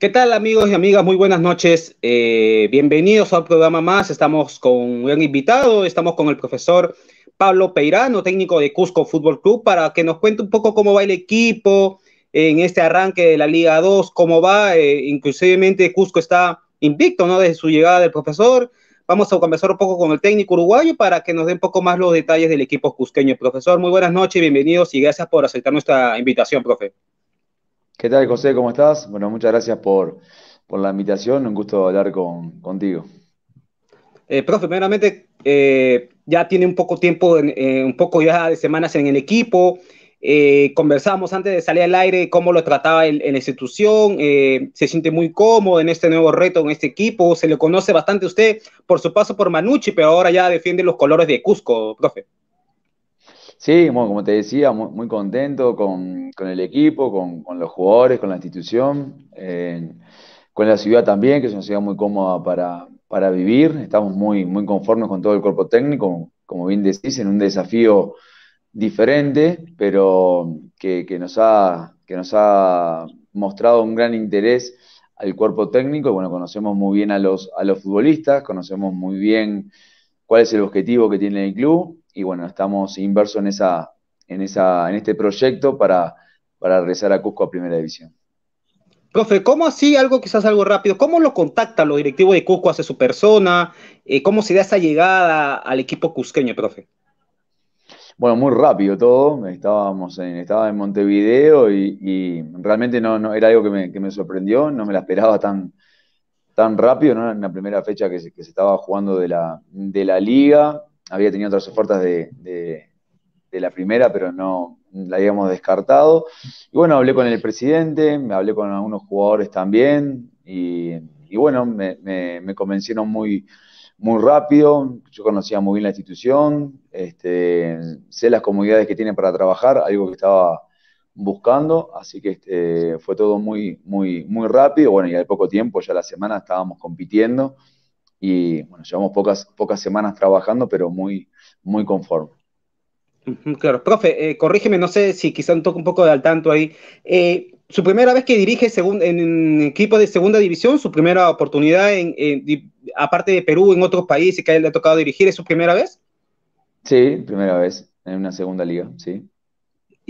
¿Qué tal amigos y amigas? Muy buenas noches. Eh, bienvenidos a un programa más. Estamos con un invitado. Estamos con el profesor Pablo Peirano, técnico de Cusco Fútbol Club, para que nos cuente un poco cómo va el equipo en este arranque de la Liga 2, cómo va. inclusive eh, inclusivemente Cusco está invicto, ¿no? Desde su llegada del profesor. Vamos a conversar un poco con el técnico uruguayo para que nos dé un poco más los detalles del equipo cusqueño. Profesor, muy buenas noches, bienvenidos y gracias por aceptar nuestra invitación, profe. ¿Qué tal, José? ¿Cómo estás? Bueno, muchas gracias por, la invitación. Un gusto hablar contigo. Eh, profe, primeramente, eh, ya tiene un poco tiempo, eh, un poco ya de semanas en el equipo. Conversábamos antes de salir al aire cómo lo trataba en, la institución. se siente muy cómodo en este nuevo reto, en este equipo. Se le conoce bastante a usted por su paso por Manucci, pero ahora ya defiende los colores de Cusco, profe. Sí, bueno, como te decía, muy, contento con, el equipo, con, los jugadores, con la institución, con la ciudad también, que es una ciudad muy cómoda para, vivir. Estamos muy, muy conformes con todo el cuerpo técnico, como bien decís, en un desafío diferente, pero que, nos, ha, que nos ha mostrado un gran interés al cuerpo técnico. Bueno, conocemos muy bien a los, a los futbolistas, conocemos muy bien cuál es el objetivo que tiene el club y bueno, estamos inversos en, esa, en, esa, en este proyecto para, regresar a Cusco a Primera División. Profe, ¿cómo así algo, quizás algo rápido? ¿Cómo lo contactan los directivos de Cusco hacia su persona? Eh, ¿Cómo se da esa llegada al equipo cusqueño, profe? Bueno, muy rápido todo. Estábamos en, estaba en Montevideo y, realmente no, no, era algo que me, sorprendió. No me la esperaba tan, tan rápido, ¿no? En la primera fecha que se, estaba jugando de de la liga había tenido otras ofertas de, la primera, pero no la habíamos descartado. Y bueno, hablé con el presidente, me hablé con algunos jugadores también, y, bueno, me, convencieron muy, muy rápido, yo conocía muy bien la institución, este, sé las comunidades que tiene para trabajar, algo que estaba buscando, así que este, fue todo muy, muy, muy rápido, bueno, y al poco tiempo, ya la semana estábamos compitiendo, y bueno, llevamos pocas, pocas semanas trabajando, pero muy, muy conforme. Claro, profe, eh, corrígeme, no sé si quizá un un poco de al tanto ahí. Eh, su primera vez que dirige en, equipo de segunda división, su primera oportunidad, en, eh, aparte de Perú, en otros países que a él le ha tocado dirigir, ¿es su primera vez? Sí, primera vez en una segunda liga, sí.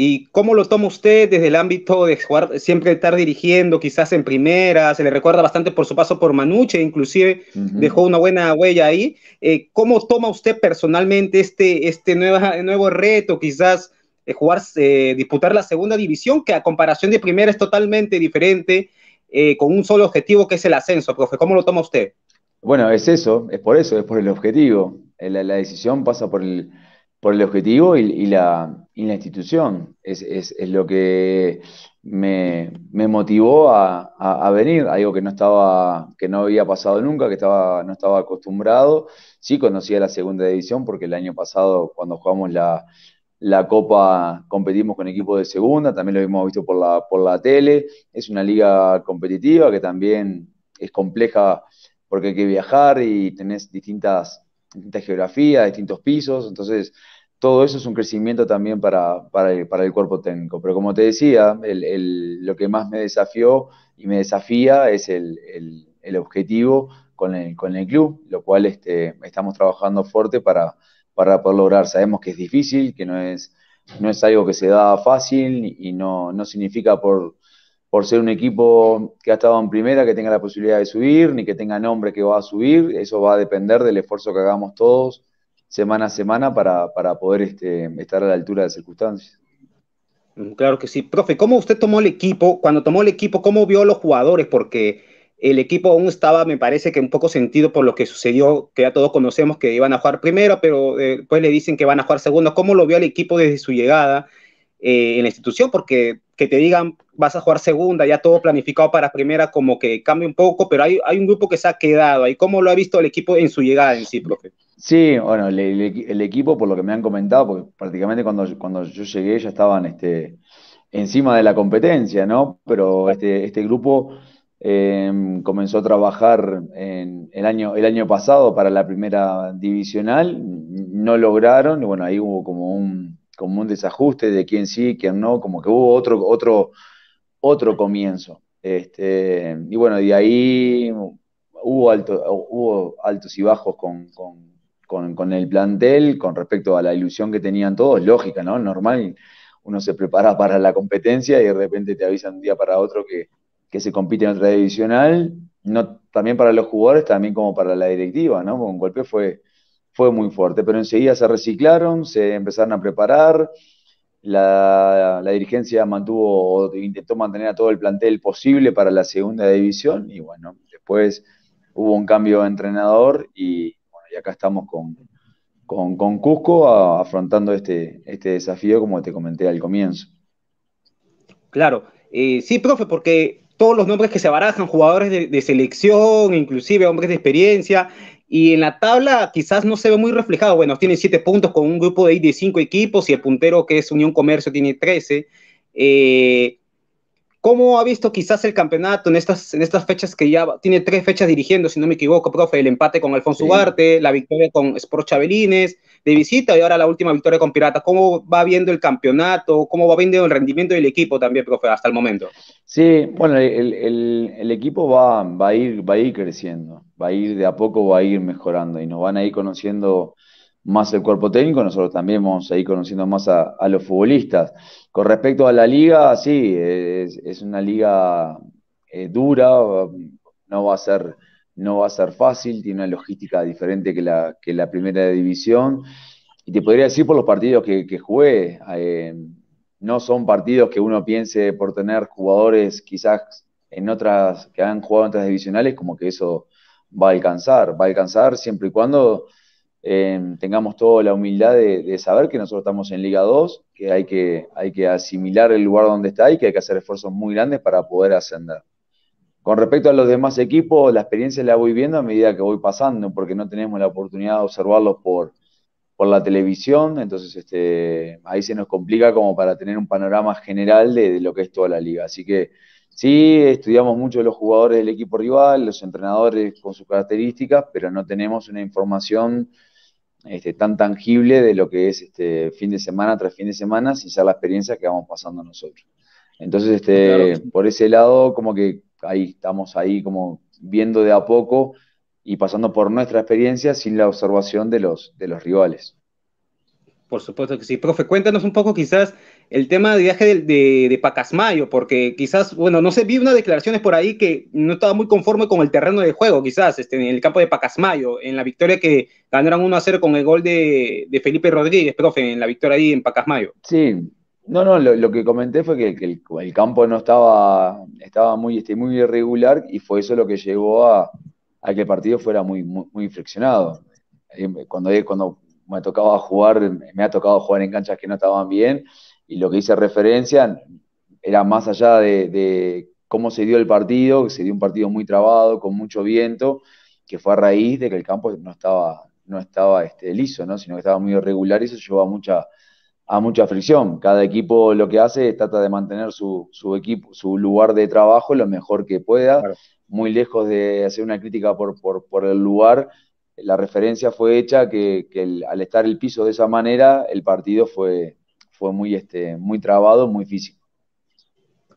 ¿Y cómo lo toma usted desde el ámbito de jugar, siempre estar dirigiendo, quizás en primera? Se le recuerda bastante por su paso por Manuche, inclusive dejó una buena huella ahí. Eh, ¿Cómo toma usted personalmente este, este nuevo reto, quizás eh, jugar, eh, disputar la segunda división, que a comparación de primera es totalmente diferente, con un solo objetivo que es el ascenso, profe? ¿Cómo lo toma usted? Bueno, es eso, es por eso, es por el objetivo. la decisión pasa por el, por el objetivo y, la, la, institución. Es, lo que me, motivó a, venir, algo que no estaba, que no había pasado nunca, que estaba, no estaba acostumbrado. Sí conocía la segunda edición porque el año pasado cuando jugamos la, Copa competimos con equipos de segunda, también lo hemos visto por la, por la tele. Es una liga competitiva que también es compleja porque hay que viajar y tenés distintas distintas geografía, distintos pisos, entonces todo eso es un crecimiento también para, para, el, cuerpo técnico. Pero como te decía, lo que más me desafió y me desafía es el, objetivo con el, con el club, lo cual este, estamos trabajando fuerte para, para poder lograr. Sabemos que es difícil, que no es, no es algo que se da fácil y no, no significa por por ser un equipo que ha estado en primera, que tenga la posibilidad de subir, ni que tenga nombre que va a subir. Eso va a depender del esfuerzo que hagamos todos semana a semana para, poder este, estar a la altura de las circunstancias. Mm, claro que sí. Profe, ¿cómo usted tomó el equipo? Cuando tomó el equipo, ¿cómo vio a los jugadores? Porque el equipo aún estaba, me parece que un poco sentido por lo que sucedió, que ya todos conocemos que iban a jugar primero, pero después eh, pues le dicen que van a jugar segundo. ¿Cómo lo vio el equipo desde su llegada eh, en la institución? Porque que te digan, vas a jugar segunda, ya todo planificado para primera, como que cambia un poco, pero hay, hay un grupo que se ha quedado ahí. ¿Cómo lo ha visto el equipo en su llegada en sí, profe? Sí, bueno, el, equipo, por lo que me han comentado, porque prácticamente cuando, cuando yo llegué ya estaban este, encima de la competencia, ¿no? Pero este, este grupo eh, comenzó a trabajar en el año, el año pasado para la primera divisional, no lograron, y bueno, ahí hubo como un como desajuste de quién sí, quién no, como que hubo otro, otro, otro comienzo. Este, y bueno, de ahí hubo, altos y bajos con, el plantel con respecto a la ilusión que tenían todos, lógica, ¿no? Normal, uno se prepara para la competencia y de repente te avisan un día para otro que, que se compite en otra divisional, no, también para los jugadores, también como para la directiva, ¿no? Un golpe fue, fue muy fuerte, pero enseguida se reciclaron, se empezaron a preparar, la, la, dirigencia mantuvo o intentó mantener a todo el plantel posible para la segunda división y bueno, después hubo un cambio de entrenador y, bueno, y acá estamos con, Cusco afrontando este, este desafío como te comenté al comienzo. Claro, eh, sí, profe, porque todos los nombres que se barajan, jugadores de, selección, inclusive hombres de experiencia, y en la tabla quizás no se ve muy reflejado. Bueno, tiene siete puntos con un grupo de, cinco equipos y el puntero que es Unión Comercio tiene 13. Eh, ¿Cómo ha visto quizás el campeonato en estas, en estas fechas que ya tiene tres fechas dirigiendo, si no me equivoco, profe? El empate con Alfonso sí. Ugarte, la victoria con Sport Chabelines, de visita y ahora la última victoria con Piratas. ¿Cómo va viendo el campeonato? ¿Cómo va viendo el rendimiento del equipo también, profe, hasta el momento? Sí, bueno, el, equipo va, a ir, creciendo, va a ir de a poco, va a ir mejorando y nos van a ir conociendo más el cuerpo técnico, nosotros también vamos a ir conociendo más a, los futbolistas. Con respecto a la liga, sí, es, una liga eh, dura, no va a ser no va a ser fácil, tiene una logística diferente que la, que la primera división. Y te podría decir por los partidos que, que jugué, eh, no son partidos que uno piense por tener jugadores quizás en otras, que han jugado en otras divisionales, como que eso va a alcanzar, va a alcanzar siempre y cuando eh, tengamos toda la humildad de, saber que nosotros estamos en Liga 2, que hay, que hay que asimilar el lugar donde está y que hay que hacer esfuerzos muy grandes para poder ascender. Con respecto a los demás equipos, la experiencia la voy viendo a medida que voy pasando, porque no tenemos la oportunidad de observarlos por, la televisión, entonces este, ahí se nos complica como para tener un panorama general de, lo que es toda la liga. Así que sí, estudiamos mucho los jugadores del equipo rival, los entrenadores con sus características, pero no tenemos una información este, tan tangible de lo que es este fin de semana tras fin de semana, sin ser la experiencia que vamos pasando nosotros. Entonces, este, por ese lado, como que ahí estamos ahí como viendo de a poco y pasando por nuestra experiencia sin la observación de los, de los rivales. Por supuesto que sí. Profe, cuéntanos un poco quizás el tema de viaje de, Pacasmayo, porque quizás, bueno, no sé, vi unas declaraciones por ahí que no estaba muy conforme con el terreno de juego, quizás, este, en el campo de Pacasmayo, en la victoria que ganaron 1 a 0 con el gol de Felipe Rodríguez, profe, en la victoria ahí en Pacasmayo. Sí, no, no, lo, que comenté fue que, el, campo no estaba, este, muy, irregular y fue eso lo que llevó a, que el partido fuera muy, muy, em, Cuando, me tocaba jugar, me ha tocado jugar en canchas que no estaban bien y lo que hice referencia era más allá de, cómo se dio el partido, que se dio un partido muy trabado, con mucho viento, que fue a raíz de que el campo no estaba, no estaba este, liso, sino que estaba muy irregular y eso llevó a mucha a mucha fricción. Cada equipo lo que hace es trata de mantener su, equipo, su lugar de trabajo lo mejor que pueda. Muy lejos de hacer una crítica por, por, el lugar, la referencia fue hecha que, al estar el piso de esa manera, el partido fue, fue muy, este, muy trabado, muy físico.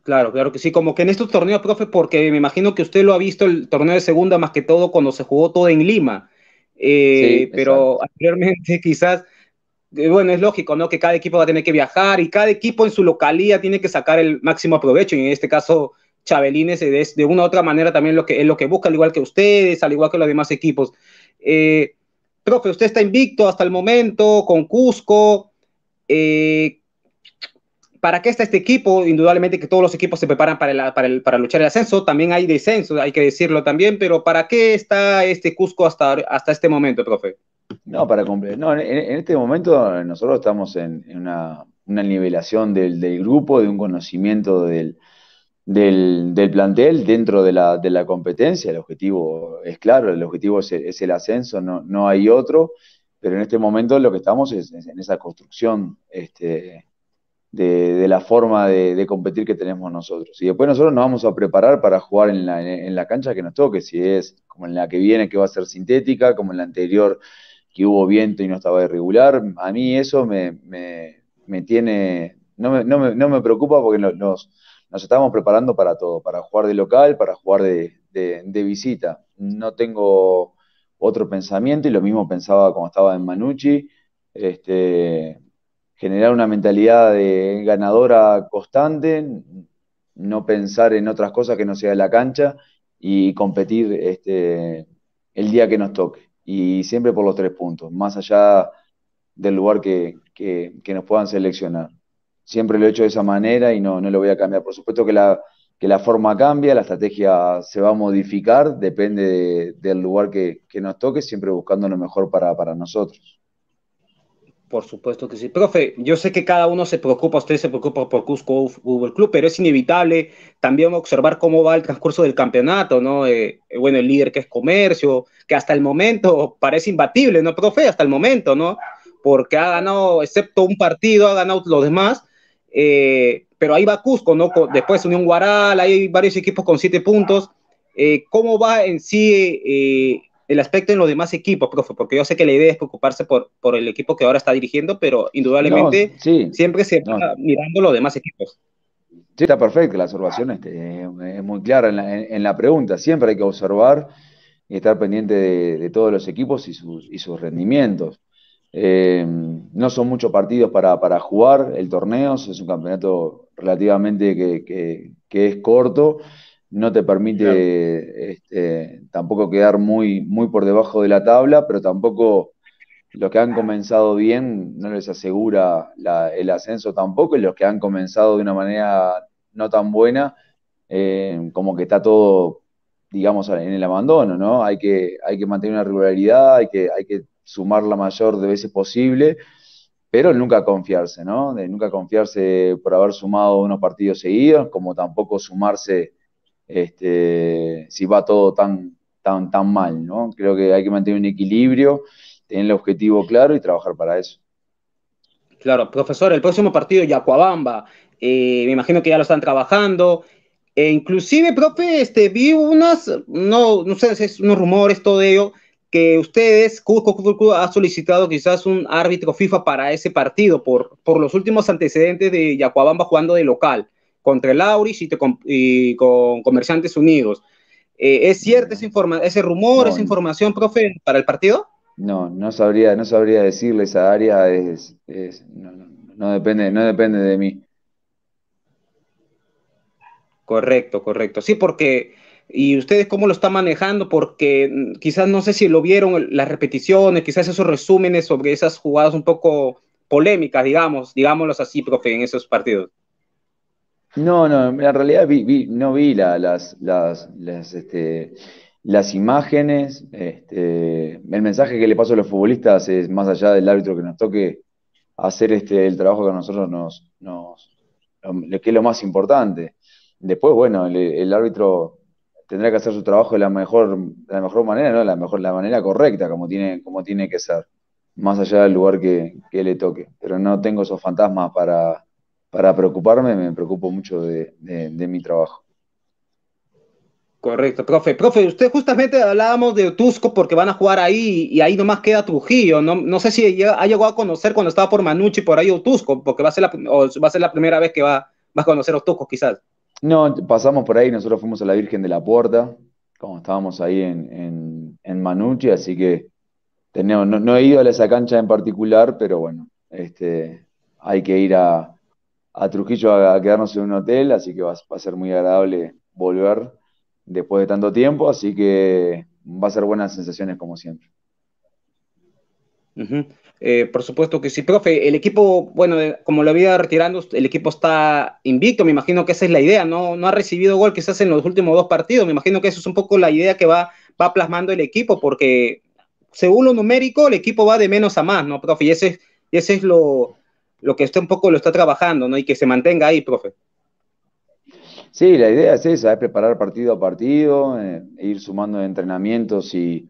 Claro, claro que sí, como que en estos torneos, profe, porque me imagino que usted lo ha visto el torneo de segunda más que todo cuando se jugó todo en Lima, eh, pero anteriormente quizás eh, bueno, es lógico, ¿no? Que cada equipo va a tener que viajar y cada equipo en su localía tiene que sacar el máximo provecho. Y en este caso, Chabelines es de una u otra manera también lo que, es lo que busca, al igual que ustedes, al igual que los demás equipos. Eh, profe, usted está invicto hasta el momento con Cusco. Eh, ¿Para qué está este equipo? Indudablemente que todos los equipos se preparan para, luchar el ascenso. También hay descenso, hay que decirlo también. Pero ¿para qué está este Cusco hasta, hasta este momento, profe? No, para No, en, este momento nosotros estamos en, una, nivelación del, grupo, de un conocimiento del, plantel dentro de la, competencia. El objetivo es claro, el objetivo es el, ascenso, no, no, hay otro. Pero en este momento lo que estamos es, en esa construcción este, de, la forma de, competir que tenemos nosotros. Y después nosotros nos vamos a preparar para jugar en la, en la, cancha que nos toque, si es como en la que viene, que va a ser sintética, como en la anterior, que hubo viento y no estaba irregular, a mí eso me, me, tiene, no me, preocupa porque nos, nos estábamos preparando para todo, para jugar de local, para jugar de, visita. No tengo otro pensamiento y lo mismo pensaba cuando estaba en Manucci, este, generar una mentalidad de ganadora constante, no pensar en otras cosas que no sea la cancha y competir este, el día que nos toque y siempre por los tres puntos, más allá del lugar que, nos puedan seleccionar. Siempre lo he hecho de esa manera y no, no lo voy a cambiar. Por supuesto que la, que la forma cambia, la estrategia se va a modificar, depende del lugar que, nos toque, siempre buscando lo mejor para nosotros. Por supuesto que sí. Profe, yo sé que cada uno se preocupa, usted se preocupa por Cusco el Club, pero es inevitable también observar cómo va el transcurso del campeonato, ¿no? Eh, eh, bueno, el líder que es comercio, que hasta el momento parece imbatible, ¿no, profe? Hasta el momento, ¿no? Porque ha ganado, excepto un partido, ha ganado los demás. Eh, pero ahí va Cusco, ¿no? Después Unión Guaral, hay varios equipos con siete puntos. ¿Cómo va en sí el aspecto en los demás equipos, profe, porque yo sé que la idea es preocuparse por, por el equipo que ahora está dirigiendo, pero indudablemente siempre se mirando los demás equipos. Sí, está perfecto, la observación este, es, muy clara en la, pregunta. Siempre hay que observar y estar pendiente de, todos los equipos y sus, y sus rendimientos. Eh, no son muchos partidos para, jugar el torneo, es un campeonato relativamente que es corto no te permite este, tampoco quedar muy, muy por debajo de la tabla, pero tampoco los que han comenzado bien no les asegura el ascenso tampoco, y los que han comenzado de una manera no tan buena, eh, como que está todo, digamos, en el abandono, ¿no? Hay que, hay que mantener una regularidad, hay que, hay que sumar la mayor de veces posible, pero nunca confiarse, ¿no? De nunca confiarse por haber sumado unos partidos seguidos, como tampoco sumarse este, si va todo tan, tan, tan mal, ¿no? Creo que hay que mantener un equilibrio, tener el objetivo claro y trabajar para eso. Claro, profesor, el próximo partido Yacuabamba, eh, me imagino que ya lo están trabajando. E inclusive, profe, este, vi unas, no, no sé, es unos rumores, todo ello, que ustedes, Cusco ha solicitado quizás un árbitro FIFA para ese partido por, por los últimos antecedentes de Yacuabamba jugando de local contra el Auris y, con Comerciantes Unidos. Eh, ¿Es cierto ese, informa ese rumor, esa información, profe, para el partido? No, no sabría, no sabría decirle esa área, es, no, depende, no depende de mí. Correcto, correcto. Sí, porque, ¿y ustedes cómo lo están manejando? Porque mm, quizás no sé si lo vieron las repeticiones, quizás esos resúmenes sobre esas jugadas un poco polémicas, digamos, digámoslos así, profe, en esos partidos. No, no, en realidad no vi las, las, este, las imágenes. Este, el mensaje que le paso a los futbolistas es, más allá del árbitro que nos toque, hacer este, el trabajo que a nosotros nos, que es lo más importante. Después, bueno, el, árbitro tendrá que hacer su trabajo de la mejor, de la mejor manera, ¿no? La mejor, la manera correcta, como tiene, como tiene que ser, más allá del lugar que, que le toque. Pero no tengo esos fantasmas para, para preocuparme, me preocupo mucho de, mi trabajo. Correcto, profe. Profe, usted justamente hablábamos de Tusco porque van a jugar ahí y ahí nomás queda Trujillo. No, no sé si ha llegado a conocer cuando estaba por Manucci por ahí Otusco, porque va a ser la, va a ser la primera vez que va, a conocer Otusco quizás. No, pasamos por ahí, nosotros fuimos a la Virgen de la Puerta, como estábamos ahí en, en, Manucci, así que tenemos, no, no, he ido a esa cancha en particular, pero bueno, este, hay que ir a, a Trujillo a, quedarnos en un hotel, así que va, a ser muy agradable volver después de tanto tiempo, así que va a ser buenas sensaciones como siempre. Eh, por supuesto que sí, profe. El equipo, bueno, eh, como lo había retirando, el equipo está invicto, me imagino que esa es la idea, ¿no? No ha recibido gol quizás en los últimos dos partidos, me imagino que eso es un poco la idea que va, plasmando el equipo, porque según lo numérico, el equipo va de menos a más, ¿no, profe? Y ese, y ese es lo, lo que está un poco lo está trabajando, ¿no? Y que se mantenga ahí, profe. Sí, la idea es esa, es preparar partido a partido, eh, ir sumando entrenamientos y,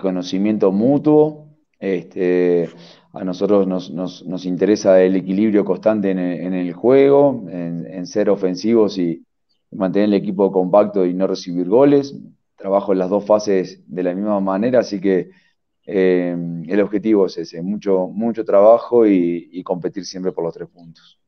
conocimiento mutuo. Este, a nosotros nos, nos, nos, interesa el equilibrio constante en el, juego, en, ser ofensivos y mantener el equipo compacto y no recibir goles. Trabajo en las dos fases de la misma manera, así que eh, el objetivo es ese, mucho, mucho trabajo y, competir siempre por los tres puntos.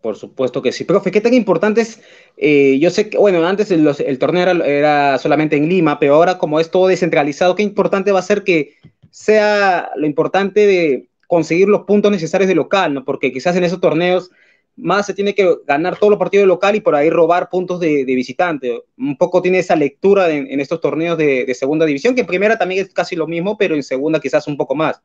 por supuesto que sí. Profe, ¿qué tan importante es? Eh, yo sé que, bueno, antes el, torneo era, era, solamente en Lima, pero ahora como es todo descentralizado, ¿qué importante va a ser que sea lo importante de conseguir los puntos necesarios de local, ¿no? Porque quizás en esos torneos más se tiene que ganar todos los partidos de local y por ahí robar puntos de, visitante. Un poco tiene esa lectura en, estos torneos de, segunda división, que en primera también es casi lo mismo, pero en segunda quizás un poco más.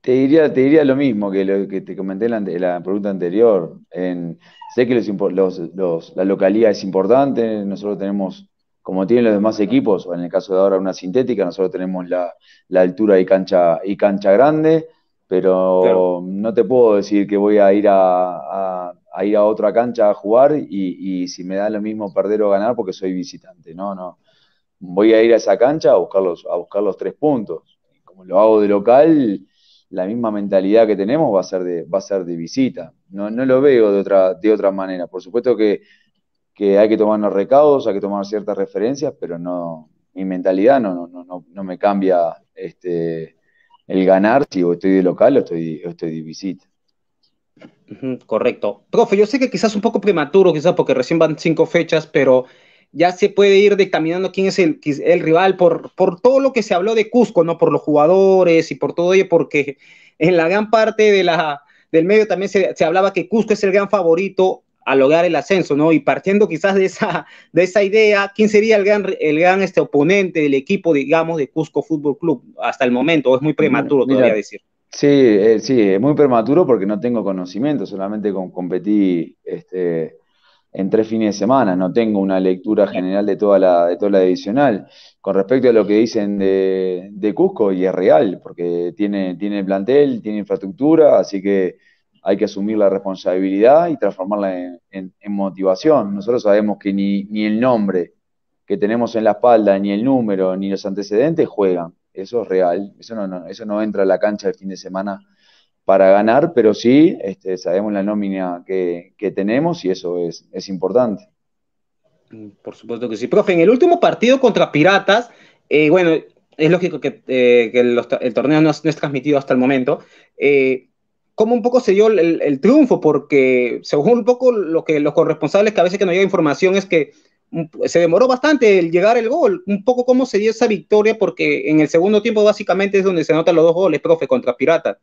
Te diría, te diría lo mismo que lo que te comenté en la, pregunta anterior. sé que la localidad es importante, nosotros tenemos, como tienen los demás equipos, o en el caso de ahora una sintética, nosotros tenemos la, la altura y cancha, y cancha grande pero no te puedo decir que voy a ir a, a otra cancha a jugar y, si me da lo mismo perder o ganar porque soy visitante, no, no. Voy a ir a esa cancha a buscar los, a buscar los tres puntos. Como lo hago de local, la misma mentalidad que tenemos va a ser de, va a ser de visita. No, no lo veo de otra, de otra manera. Por supuesto que, hay que tomar los recaudos, hay que tomar ciertas referencias, pero no, mi mentalidad no, no, no, no me cambia este, el ganar si estoy de local o estoy, estoy de visita. Correcto. Profe, yo sé que quizás un poco prematuro, quizás porque recién van cinco fechas, pero ya se puede ir dictaminando quién es el, el rival por, por, todo lo que se habló de Cusco, ¿no? Por los jugadores y por todo ello, porque en la gran parte de la, del medio también se, se hablaba que Cusco es el gran favorito a lograr el ascenso, ¿no? Y partiendo quizás de esa, de esa idea, ¿quién sería el gran, el gran este, oponente del equipo, digamos, de Cusco Fútbol Club hasta el momento? o es muy prematuro voy todavía decir? Sí, eh, sí, es muy prematuro porque no tengo conocimiento, solamente competí este, en tres fines de semana, no tengo una lectura general de toda la, de toda la divisional. Con respecto a lo que dicen de, de Cusco, y es real, porque tiene, tiene plantel, tiene infraestructura, así que hay que asumir la responsabilidad y transformarla en, motivación. Nosotros sabemos que ni, el nombre que tenemos en la espalda, ni el número, ni los antecedentes juegan. Eso es real, eso no, entra a la cancha el fin de semana para ganar, pero sí este, sabemos la nómina que, tenemos y eso es, importante. Mm, por supuesto que sí. Profe, en el último partido contra Piratas, eh, bueno, es lógico que, eh, el torneo no es, transmitido hasta el momento. Eh, cómo un poco se dio el, triunfo, porque según un poco lo que los corresponsables, que a veces que no llega información es que mm, se demoró bastante el llegar el gol, un poco cómo se dio esa victoria, porque en el segundo tiempo básicamente es donde se notan los dos goles, profe, contra Pirata.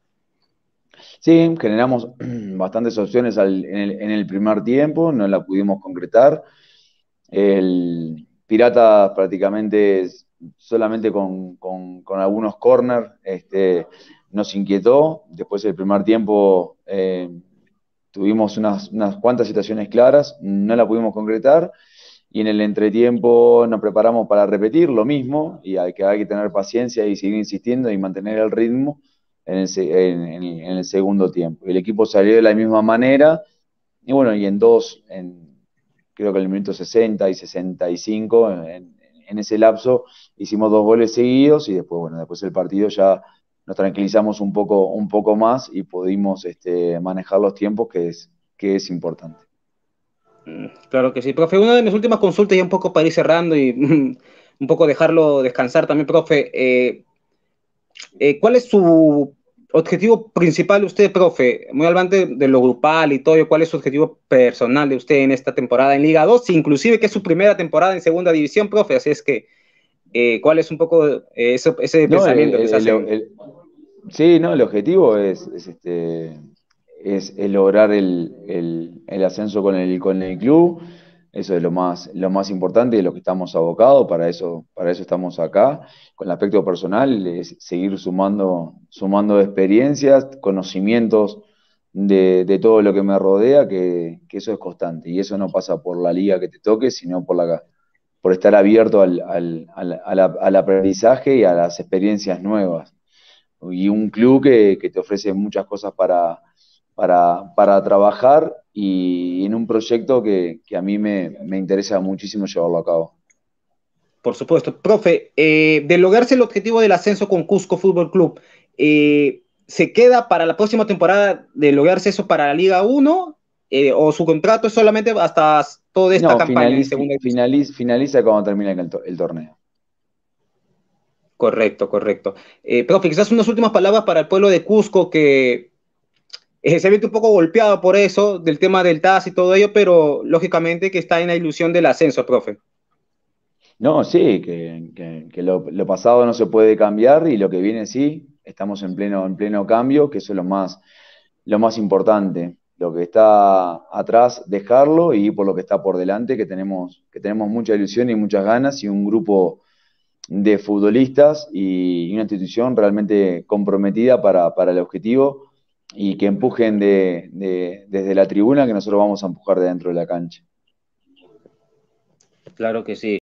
Sí, generamos bastantes opciones en, el, primer tiempo, no la pudimos concretar. El Pirata prácticamente solamente con, algunos corners este, nos inquietó. Después del primer tiempo eh, tuvimos unas, cuantas situaciones claras, no la pudimos concretar. Y en el entretiempo nos preparamos para repetir lo mismo y hay que, hay que tener paciencia y seguir insistiendo y mantener el ritmo en el, segundo tiempo. El equipo salió de la misma manera y bueno, y en dos, en, creo que en el minuto 60 y 65, en, en ese lapso hicimos dos goles seguidos y después, bueno, después el partido ya nos tranquilizamos un poco, un poco más y pudimos este, manejar los tiempos, que es, que es importante. Mm, claro que sí, profe. Una de mis últimas consultas, ya un poco para ir cerrando y un poco dejarlo descansar también, profe. Eh, eh, ¿Cuál es su objetivo principal de usted, profe? Muy alante de lo grupal y todo, ¿cuál es su objetivo personal de usted en esta temporada en Liga 2? Inclusive que es su primera temporada en Segunda División, profe, así es que eh, ¿cuál es un poco eh, ese pensamiento que se hace? sí, no, el objetivo es, este, es, lograr el, ascenso con el, con el club. Eso es lo más, lo más importante de lo que estamos abocados, para eso, para eso estamos acá. Con el aspecto personal, es seguir sumando, sumando experiencias, conocimientos de, todo lo que me rodea, que, que, eso es constante. Y eso no pasa por la liga que te toque, sino por la, por estar abierto al, aprendizaje y a las experiencias nuevas. Y un club que, te ofrece muchas cosas para, para, trabajar y, en un proyecto que, a mí me, interesa muchísimo llevarlo a cabo. Por supuesto. Profe, eh, de lograrse el objetivo del ascenso con Cusco Fútbol Club, eh, ¿se queda para la próxima temporada de lograrse eso para la Liga 1 eh, o su contrato es solamente hasta toda esta campaña finaliza, cuando termina el, torneo. Correcto, correcto. Eh, profe, quizás unas últimas palabras para el pueblo de Cusco que eh, se ha un poco golpeado por eso, del tema del TAS y todo ello, pero lógicamente que está en la ilusión del ascenso, profe. No, sí, que, lo, pasado no se puede cambiar y lo que viene sí, estamos en pleno, en pleno cambio, que eso es lo más, lo más importante lo que está atrás dejarlo y por lo que está por delante, que tenemos, que tenemos mucha ilusión y muchas ganas y un grupo de futbolistas y una institución realmente comprometida para, el objetivo y que empujen desde la tribuna que nosotros vamos a empujar de dentro de la cancha. Claro que sí.